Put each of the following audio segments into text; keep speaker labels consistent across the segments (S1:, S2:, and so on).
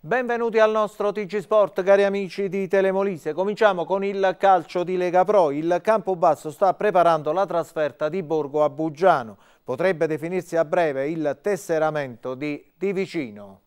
S1: Benvenuti al nostro TG Sport, cari amici di Telemolise. Cominciamo con il calcio di Lega Pro. Il Campobasso sta preparando la trasferta di Borgo a Buggiano. Potrebbe definirsi a breve il tesseramento di Di Vicino.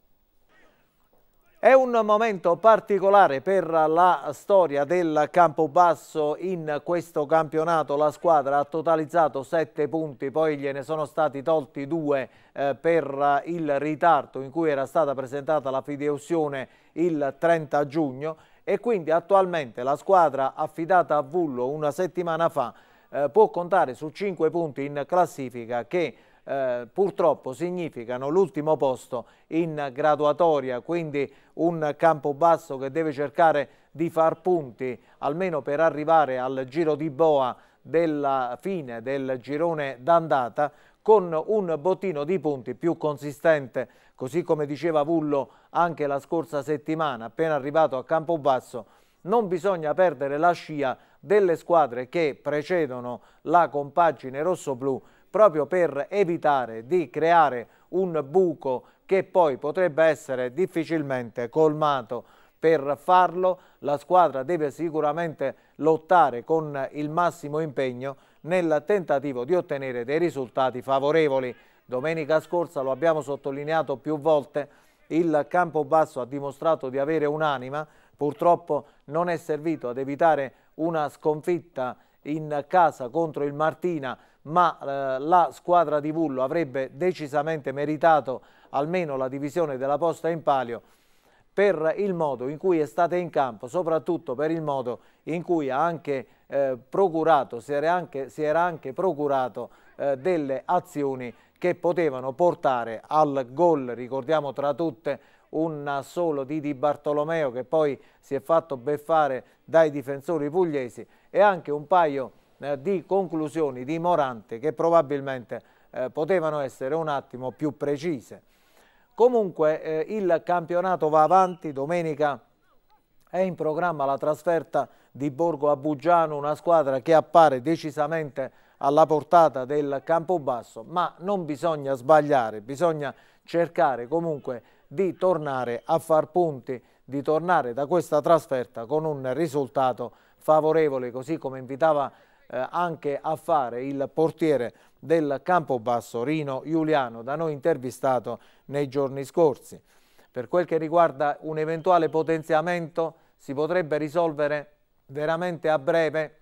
S1: È un momento particolare per la storia del Campobasso in questo campionato. La squadra ha totalizzato 7 punti, poi gliene sono stati tolti 2 eh, per il ritardo in cui era stata presentata la fideuzione il 30 giugno e quindi attualmente la squadra affidata a Vullo una settimana fa eh, può contare su 5 punti in classifica che eh, purtroppo significano l'ultimo posto in graduatoria, quindi un campo basso che deve cercare di far punti almeno per arrivare al giro di boa della fine del girone d'andata con un bottino di punti più consistente, così come diceva Vullo anche la scorsa settimana, appena arrivato a Campobasso, non bisogna perdere la scia delle squadre che precedono la compagine rossoblù proprio per evitare di creare un buco che poi potrebbe essere difficilmente colmato. Per farlo la squadra deve sicuramente lottare con il massimo impegno nel tentativo di ottenere dei risultati favorevoli. Domenica scorsa, lo abbiamo sottolineato più volte, il Campobasso ha dimostrato di avere un'anima, purtroppo non è servito ad evitare una sconfitta in casa contro il Martina ma eh, la squadra di Vullo avrebbe decisamente meritato almeno la divisione della posta in palio per il modo in cui è stata in campo, soprattutto per il modo in cui ha anche eh, procurato, si era anche, si era anche procurato eh, delle azioni che potevano portare al gol, ricordiamo tra tutte un solo di Di Bartolomeo che poi si è fatto beffare dai difensori pugliesi e anche un paio eh, di conclusioni di Morante che probabilmente eh, potevano essere un attimo più precise. Comunque eh, il campionato va avanti, domenica è in programma la trasferta di Borgo a Bugiano, una squadra che appare decisamente alla portata del Campobasso, ma non bisogna sbagliare, bisogna cercare comunque di tornare a far punti, di tornare da questa trasferta con un risultato favorevole, così come invitava eh, anche a fare il portiere del Campobasso Rino Giuliano, da noi intervistato nei giorni scorsi. Per quel che riguarda un eventuale potenziamento si potrebbe risolvere veramente a breve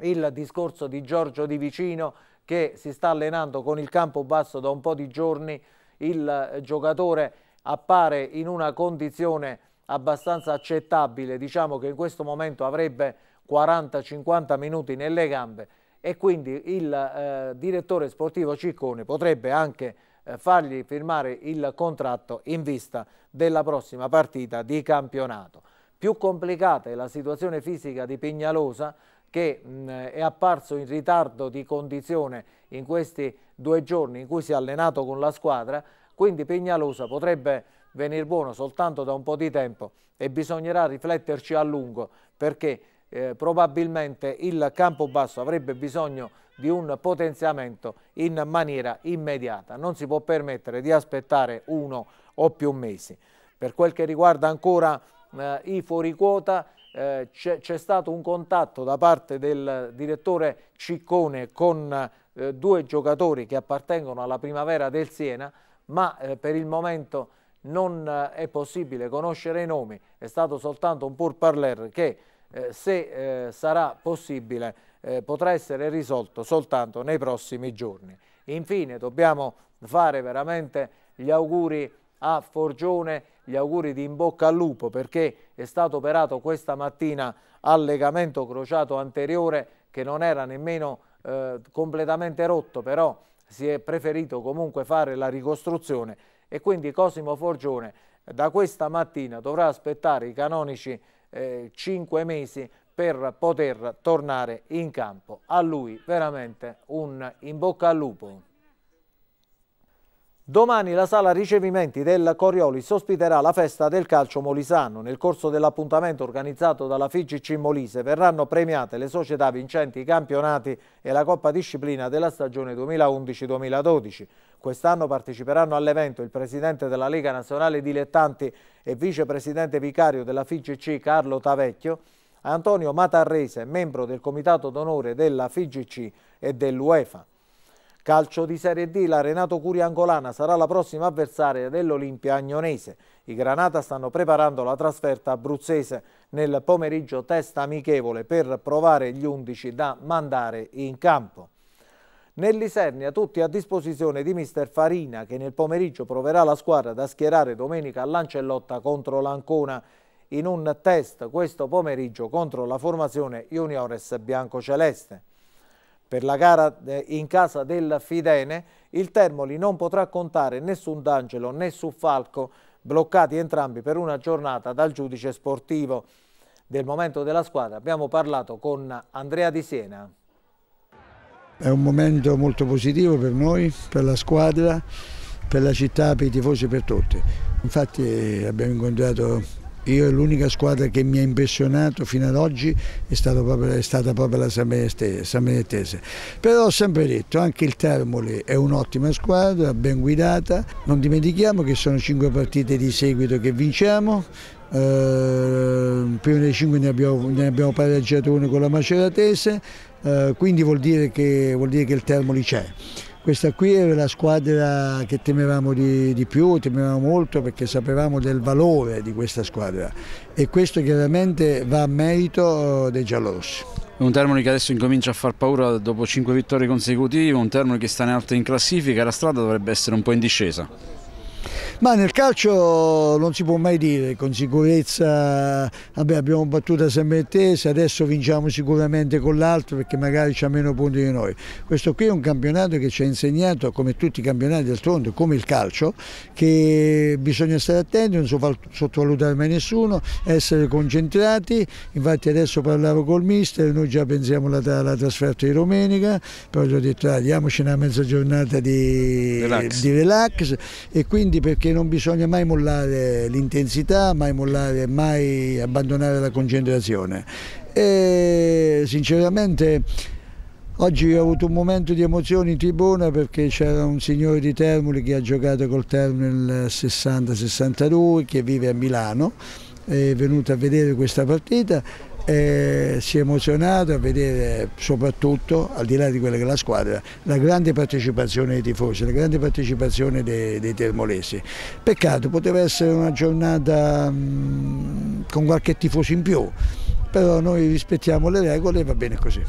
S1: il discorso di Giorgio Di Vicino che si sta allenando con il Campobasso da un po' di giorni, il giocatore appare in una condizione abbastanza accettabile, diciamo che in questo momento avrebbe 40-50 minuti nelle gambe e quindi il eh, direttore sportivo Ciccone potrebbe anche eh, fargli firmare il contratto in vista della prossima partita di campionato. Più complicata è la situazione fisica di Pignalosa che mh, mm, è apparso in ritardo di condizione in questi due giorni in cui si è allenato con la squadra, quindi Pignalosa potrebbe venire buono soltanto da un po' di tempo e bisognerà rifletterci a lungo perché eh, probabilmente il campo basso avrebbe bisogno di un potenziamento in maniera immediata. Non si può permettere di aspettare uno o più mesi. Per quel che riguarda ancora eh, i fuoriquota, eh, c'è stato un contatto da parte del direttore Ciccone con eh, due giocatori che appartengono alla primavera del Siena, ma eh, per il momento non eh, è possibile conoscere i nomi, è stato soltanto un pur parler che eh, se eh, sarà possibile, eh, potrà essere risolto soltanto nei prossimi giorni. Infine dobbiamo fare veramente gli auguri a Forgione, gli auguri di in bocca al lupo perché è stato operato questa mattina al legamento crociato anteriore che non era nemmeno eh, completamente rotto, però si è preferito comunque fare la ricostruzione e quindi Cosimo Forgione da questa mattina dovrà aspettare i canonici eh, cinque mesi per poter tornare in campo. A lui veramente un in bocca al lupo. Domani la sala ricevimenti del Coriolis ospiterà la festa del calcio molisano. Nel corso dell'appuntamento organizzato dalla FIGC Molise verranno premiate le società vincenti i campionati e la Coppa Disciplina della stagione 2011-2012. Quest'anno parteciperanno all'evento il presidente della Lega Nazionale Dilettanti e vicepresidente vicario della FIGC Carlo Tavecchio, Antonio Matarrese, membro del comitato d'onore della FIGC e dell'UEFA. Calcio di Serie D, la Renato Curia Angolana sarà la prossima avversaria dell'Olimpia Agnonese. I Granata stanno preparando la trasferta abruzzese nel pomeriggio test amichevole per provare gli undici da mandare in campo. Nell'Isernia tutti a disposizione di mister Farina che nel pomeriggio proverà la squadra da schierare domenica Lancellotta contro l'Ancona in un test questo pomeriggio contro la formazione Juniores Biancoceleste per la gara in casa del Fidene, il Termoli non potrà contare né su D'Angelo né su Falco, bloccati entrambi per una giornata dal giudice sportivo. Del momento della squadra abbiamo parlato con Andrea Di Siena.
S2: È un momento molto positivo per noi, per la squadra, per la città, per i tifosi, per tutti. Infatti eh, abbiamo incontrato io l'unica squadra che mi ha impressionato fino ad oggi è, proprio, è stata proprio la San Benettese. Però ho sempre detto, anche il Termoli è un'ottima squadra, ben guidata. Non dimentichiamo che sono cinque partite di seguito che vinciamo, Uh, prima dei 5 ne abbiamo, ne abbiamo pareggiato uno con la Maceratese, uh, quindi vuol dire, che, vuol dire che il Termoli c'è. Questa qui era la squadra che temevamo di, di, più, temevamo molto perché sapevamo del valore di questa squadra e questo chiaramente va a merito dei giallorossi.
S3: Un termine che adesso incomincia a far paura dopo 5 vittorie consecutive, un termine che sta in alto in classifica, la strada dovrebbe essere un po' in discesa.
S2: Ma nel calcio non si può mai dire, con sicurezza vabbè, abbiamo battuto sempre in Tese, adesso vinciamo sicuramente con l'altro perché magari c'ha meno punti di noi. Questo qui è un campionato che ci ha insegnato, come tutti i campionati d'altronde, come il calcio, che bisogna stare attenti, non sottovalutare mai nessuno, essere concentrati, infatti adesso parlavo col mister, noi già pensiamo alla, alla trasferta di domenica, poi gli ho detto ah, diamoci una mezza giornata di relax, di relax e quindi perché che non bisogna mai mollare l'intensità, mai mollare, mai abbandonare la concentrazione. E sinceramente oggi ho avuto un momento di emozione in tribuna perché c'era un signore di Termoli che ha giocato col Termoli nel 60-62, che vive a Milano, è venuto a vedere questa partita eh, si è emozionato a vedere soprattutto, al di là di quella che è la squadra, la grande partecipazione dei tifosi, la grande partecipazione dei, dei termolesi. Peccato, poteva essere una giornata mh, mm, con qualche tifoso in più, però noi rispettiamo le regole e va bene così.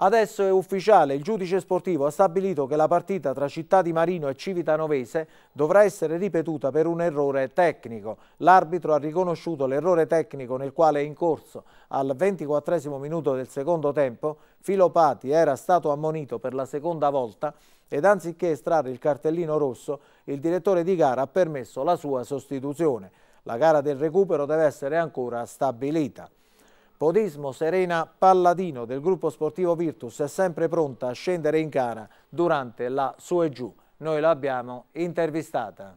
S1: Adesso è ufficiale, il giudice sportivo ha stabilito che la partita tra Città di Marino e Civitanovese dovrà essere ripetuta per un errore tecnico. L'arbitro ha riconosciuto l'errore tecnico nel quale è in corso al 24 minuto del secondo tempo Filopati era stato ammonito per la seconda volta ed anziché estrarre il cartellino rosso, il direttore di gara ha permesso la sua sostituzione. La gara del recupero deve essere ancora stabilita. Podismo Serena Palladino del gruppo sportivo Virtus è sempre pronta a scendere in gara durante la su e giù. Noi l'abbiamo intervistata.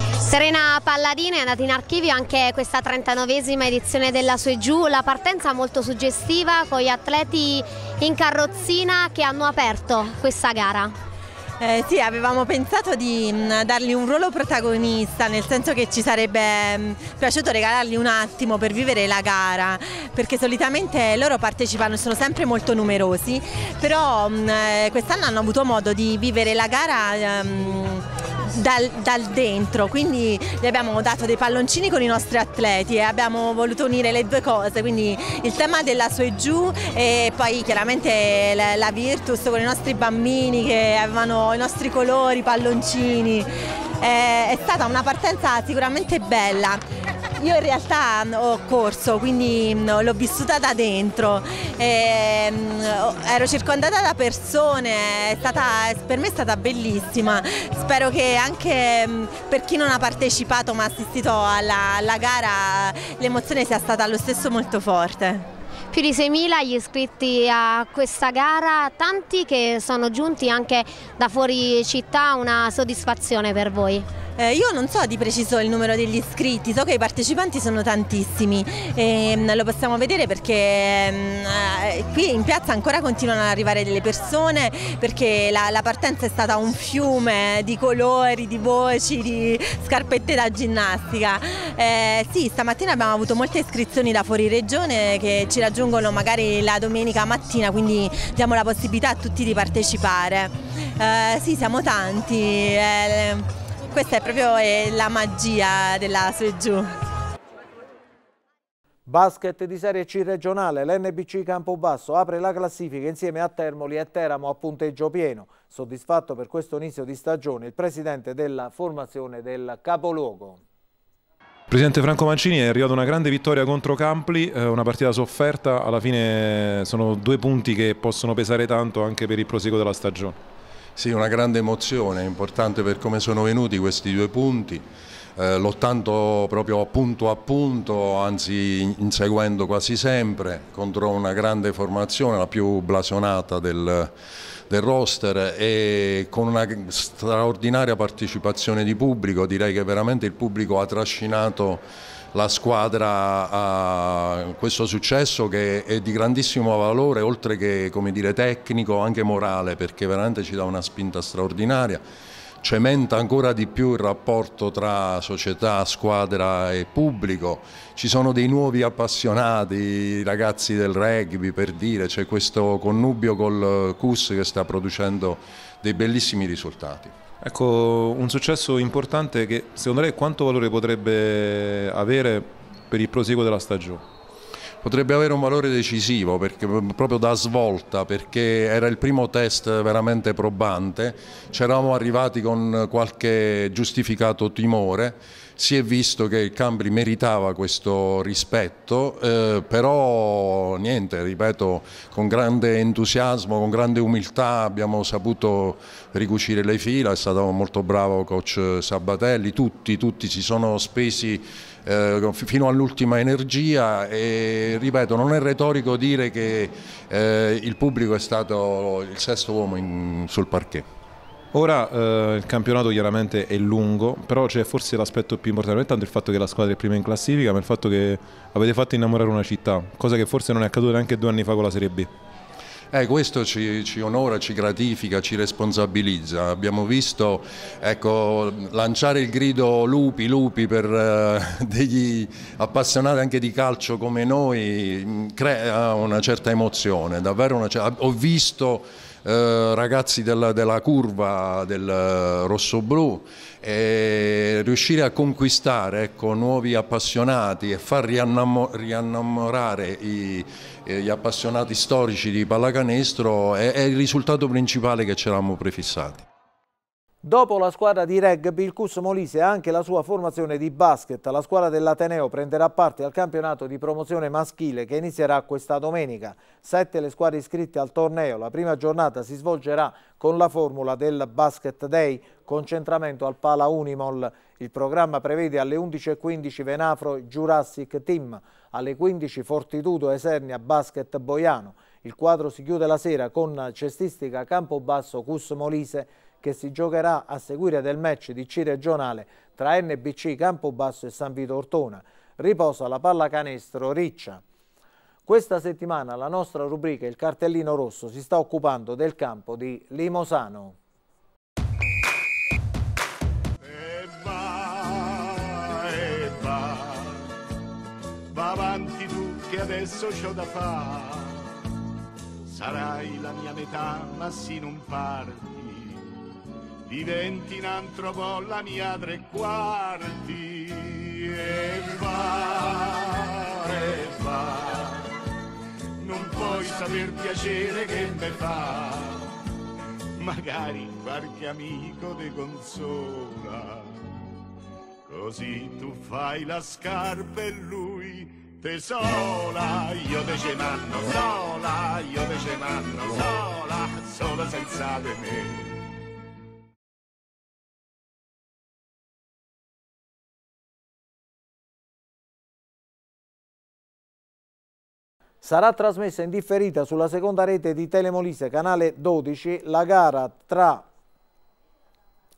S4: Serena Palladino è andata in archivio anche questa 39esima edizione della Su e Giù, la partenza molto suggestiva con gli atleti in carrozzina che hanno aperto questa gara. Eh, sì, avevamo pensato di mh, mm, dargli un ruolo protagonista, nel senso che ci sarebbe mh, mm, piaciuto regalargli un attimo per vivere la gara, perché solitamente loro partecipano, e sono sempre molto numerosi, però mm, eh, quest'anno hanno avuto modo di vivere la gara ehm, dal, dal, dentro, quindi gli abbiamo dato dei palloncini con i nostri atleti e abbiamo voluto unire le due cose, quindi il tema della su e giù e poi chiaramente la, la Virtus con i nostri bambini che avevano i nostri colori, i palloncini, eh, è stata una partenza sicuramente bella. Io in realtà ho corso, quindi mm, l'ho vissuta da dentro. E, ehm, ero circondata da persone, stata, per me è stata bellissima. Spero che anche mm, per chi non ha partecipato ma ha assistito alla, alla gara l'emozione sia stata lo stesso molto forte. Più di 6.000 gli iscritti a questa gara, tanti che sono giunti anche da fuori città, una soddisfazione per voi? Eh, io non so di preciso il numero degli iscritti, so che i partecipanti sono tantissimi e ehm, mh, lo possiamo vedere perché mh, ehm, eh, qui in piazza ancora continuano ad arrivare delle persone perché la, la, partenza è stata un fiume di colori, di voci, di scarpette da ginnastica. Eh, sì, stamattina abbiamo avuto molte iscrizioni da fuori regione che ci raggiungono magari la domenica mattina, quindi diamo la possibilità a tutti di partecipare. Eh, sì, siamo tanti. Eh, questa è proprio eh, la magia della su e giù.
S1: Basket di Serie C regionale, l'NBC Campobasso apre la classifica insieme a Termoli e Teramo a punteggio pieno. Soddisfatto per questo inizio di stagione il presidente della formazione del capoluogo.
S5: Presidente Franco Mancini è arrivata una grande vittoria contro Campli, eh, una partita sofferta, alla fine eh, sono due punti che possono pesare tanto anche per il proseguo della stagione. Sì, una grande emozione, è importante per come sono venuti questi due punti. Eh, lottando proprio punto a punto, anzi inseguendo quasi sempre contro una grande formazione, la più blasonata del, del roster e con una straordinaria partecipazione di pubblico, direi che veramente il pubblico ha trascinato la squadra ha questo successo che è di grandissimo valore oltre che dire, tecnico anche morale perché veramente ci dà una spinta straordinaria cementa ancora di più il rapporto tra società, squadra e pubblico. Ci sono dei nuovi appassionati, ragazzi del rugby per dire, c'è questo connubio col CUS che sta producendo dei bellissimi risultati. Ecco, un successo importante che secondo lei quanto valore potrebbe avere per il proseguo della stagione? potrebbe avere un valore decisivo perché, proprio da svolta perché era il primo test veramente probante, ci eravamo arrivati con qualche giustificato timore, si è visto che il Cambri meritava questo rispetto, eh, però niente, ripeto, con grande entusiasmo, con grande umiltà abbiamo saputo ricucire le fila, è stato molto bravo coach Sabatelli, tutti, tutti si sono spesi eh, fino all'ultima energia e ripeto non è retorico dire che eh, il pubblico è stato il sesto uomo in, sul parquet. Ora eh, il campionato chiaramente è lungo, però c'è forse l'aspetto più importante, non è tanto il fatto che la squadra è prima in classifica, ma il fatto che avete fatto innamorare una città, cosa che forse non è accaduta neanche due anni fa con la Serie B. Eh, questo ci, ci, onora, ci gratifica, ci responsabilizza. Abbiamo visto ecco, lanciare il grido lupi, lupi per eh, degli appassionati anche di calcio come noi, mm, crea una certa emozione, davvero una certa... Ho visto eh, ragazzi della, della, curva del eh, rosso-blu e riuscire a conquistare ecco, nuovi appassionati e far riannamorare i, eh, gli appassionati storici di pallacanestro è, è il risultato principale che ci eravamo prefissati.
S1: Dopo la squadra di rugby, il Cus Molise ha anche la sua formazione di basket. La squadra dell'Ateneo prenderà parte al campionato di promozione maschile che inizierà questa domenica. Sette le squadre iscritte al torneo. La prima giornata si svolgerà con la formula del Basket Day, concentramento al Pala Unimol. Il programma prevede alle 11.15 Venafro Jurassic Team, alle 15 Fortitudo Esernia Basket Boiano. Il quadro si chiude la sera con cestistica Campobasso Cus Molise che si giocherà a seguire del match di C regionale tra NBC Campobasso e San Vito Ortona. Riposa la pallacanestro Riccia. Questa settimana la nostra rubrica Il cartellino rosso si sta occupando del campo di Limosano.
S4: avanti tu che adesso c'ho da
S3: fa, Sarai la mia metà, ma si non parte diventi un altro la mia tre quarti e va, e va, non puoi saper piacere che me fa, magari qualche amico ti consola, così tu fai la scarpa e lui te sola, io te ce
S1: manno sola, io te ce manno sola, solo senza di me. sarà trasmessa in differita sulla seconda rete di Telemolise, canale 12, la gara tra,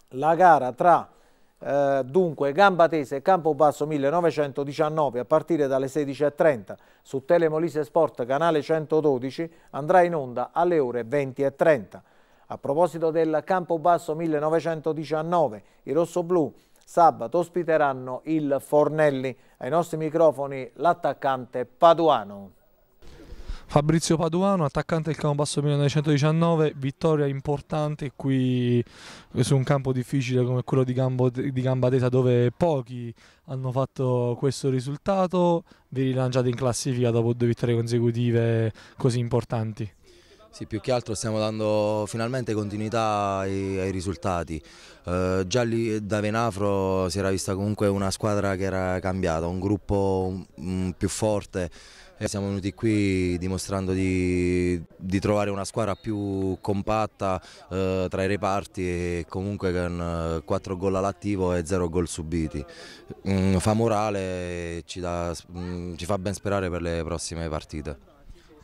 S1: la gara tra eh, dunque Gambatese e Campobasso 1919 a partire dalle 16.30 su Telemolise Sport canale 112 andrà in onda alle ore 20.30. A proposito del Campobasso 1919, i rossoblù sabato ospiteranno il Fornelli ai nostri microfoni l'attaccante Paduano.
S6: Fabrizio Paduano, attaccante del Campobasso 1919, vittoria importante qui su un campo difficile come quello di, Gambo, di Gambatesa dove pochi hanno fatto questo risultato, vi rilanciate in classifica dopo due vittorie consecutive così importanti.
S7: Sì, più che altro stiamo dando finalmente continuità ai, ai risultati. Eh, già lì da Venafro si era vista comunque una squadra che era cambiata, un gruppo più forte e siamo venuti qui dimostrando di, di, trovare una squadra più compatta eh, tra i reparti e comunque con 4 eh, gol all'attivo e 0 gol subiti. Mm, fa morale e ci, da, mm, ci fa ben sperare per le prossime partite.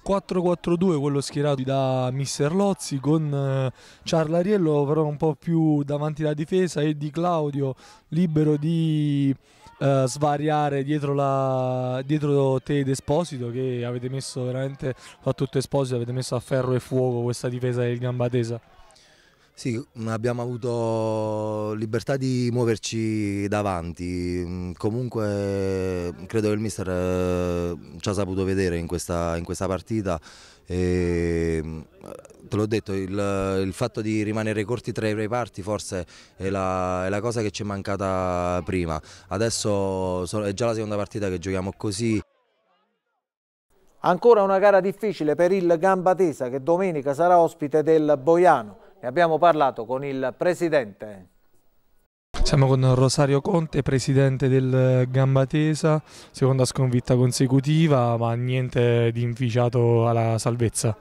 S6: 4-4-2 quello schierato da Mister Lozzi con eh, Ciarlariello però un po' più davanti alla difesa e di Claudio libero di eh, svariare dietro, la, dietro te ed Esposito che avete messo veramente, tutto Esposito, avete messo a ferro e fuoco questa difesa del Gambatesa.
S7: Sì, mm, abbiamo avuto libertà di muoverci davanti, mm, comunque credo che il mister eh, ci ha saputo vedere in questa, in questa partita e, mm, te l'ho detto, il, il, fatto di rimanere corti tra i reparti forse è la, è la cosa che ci è mancata prima, adesso è già la seconda partita che giochiamo così.
S1: Ancora una gara difficile per il Gambatesa che domenica sarà ospite del Boiano. Ne abbiamo parlato con il Presidente.
S6: Siamo con Rosario Conte, presidente del Gambatesa, seconda sconfitta consecutiva, ma niente di inficiato alla salvezza.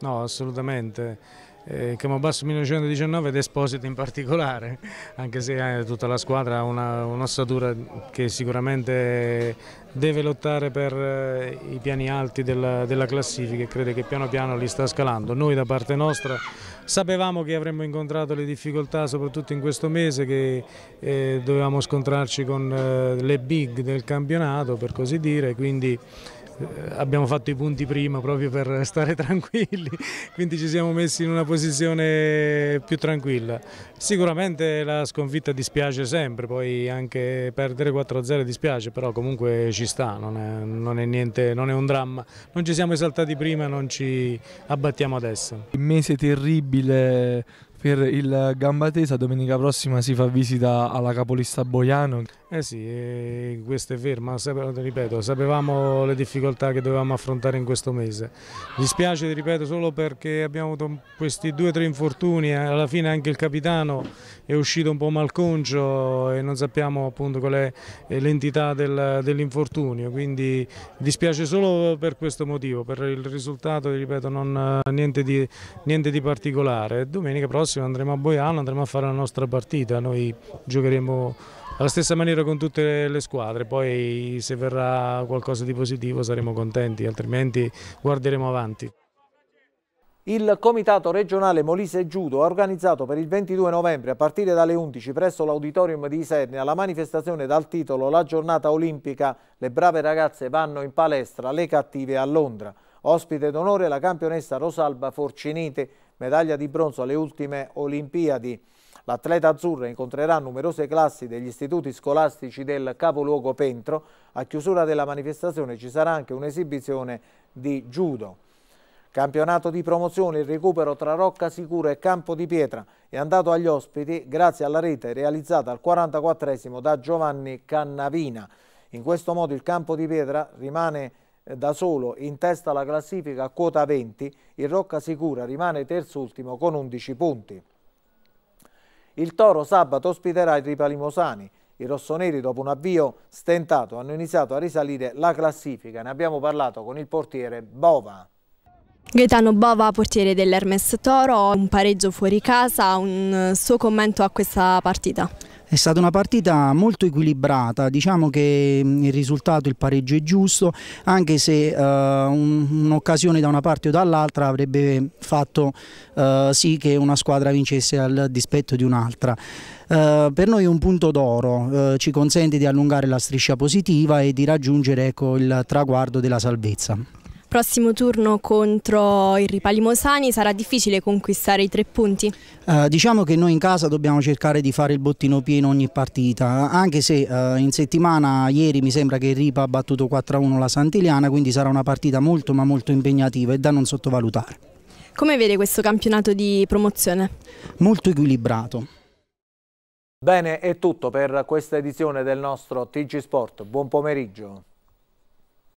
S3: No, assolutamente. Eh, Camobasso 1919 ed Esposito in particolare, anche se eh, tutta la squadra ha un'ossatura che sicuramente deve lottare per eh, i piani alti della, della classifica e crede che piano piano li sta scalando. Noi da parte nostra Sapevamo che avremmo incontrato le difficoltà soprattutto in questo mese che eh, dovevamo scontrarci con eh, le big del campionato per così dire, quindi eh, abbiamo fatto i punti prima proprio per stare tranquilli, quindi ci siamo messi in una posizione più tranquilla. Sicuramente la sconfitta dispiace sempre, poi anche perdere 4-0 dispiace, però comunque ci sta, non è, non, è niente, non è, un dramma. Non ci siamo esaltati prima, non ci abbattiamo adesso.
S6: Un mese terribile per il Gambatesa, domenica prossima si fa visita alla capolista Boiano.
S3: Eh sì, eh, questo è vero, ma ripeto, sapevamo le difficoltà che dovevamo affrontare in questo mese. Dispiace, ripeto, solo perché abbiamo avuto questi due o tre infortuni, eh, alla fine anche il capitano è uscito un po' malconcio e non sappiamo appunto qual è eh, l'entità dell'infortunio, quindi dispiace solo per questo motivo, per il risultato, ripeto, non, niente, di, niente, di, particolare. Domenica prossima andremo a Boiano, andremo a fare la nostra partita, noi giocheremo alla stessa maniera con tutte le squadre, poi se verrà qualcosa di positivo saremo contenti, altrimenti guarderemo avanti.
S1: Il Comitato regionale Molise Giudo ha organizzato per il 22 novembre a partire dalle 11 presso l'auditorium di Isernia la manifestazione dal titolo La giornata olimpica Le brave ragazze vanno in palestra, le cattive a Londra. Ospite d'onore la campionessa Rosalba Forcinite, medaglia di bronzo alle ultime Olimpiadi. L'atleta azzurra incontrerà numerose classi degli istituti scolastici del capoluogo Pentro. A chiusura della manifestazione ci sarà anche un'esibizione di judo. Campionato di promozione, il recupero tra Rocca Sicura e Campo di Pietra è andato agli ospiti grazie alla rete realizzata al 44 da Giovanni Cannavina. In questo modo il Campo di Pietra rimane eh, da solo in testa alla classifica a quota 20, il Rocca Sicura rimane terzultimo con 11 punti. Il Toro sabato ospiterà i Ripalimosani. I rossoneri, dopo un avvio stentato, hanno iniziato a risalire la classifica. Ne abbiamo parlato con il portiere Bova.
S4: Gaetano Bova, portiere dell'Hermes Toro, un pareggio fuori casa, un suo commento a questa partita.
S7: È stata una partita molto equilibrata, diciamo che mm, il risultato, il pareggio è giusto, anche se eh, un'occasione da una parte o dall'altra avrebbe fatto eh, sì che una squadra vincesse al dispetto di un'altra. Eh, per noi è un punto d'oro, eh, ci consente di allungare la striscia positiva e di raggiungere ecco, il traguardo della salvezza
S4: prossimo turno contro il Ripali Mosani sarà difficile conquistare i tre punti?
S7: Eh, diciamo che noi in casa dobbiamo cercare di fare il bottino pieno ogni partita, anche se eh, in settimana ieri mi sembra che il Ripa ha battuto 4-1 la Santiliana, quindi sarà una partita molto ma molto impegnativa e da non sottovalutare.
S4: Come vede questo campionato di promozione?
S7: Molto equilibrato.
S4: Bene,
S1: è tutto per questa edizione del nostro TG Sport. Buon pomeriggio.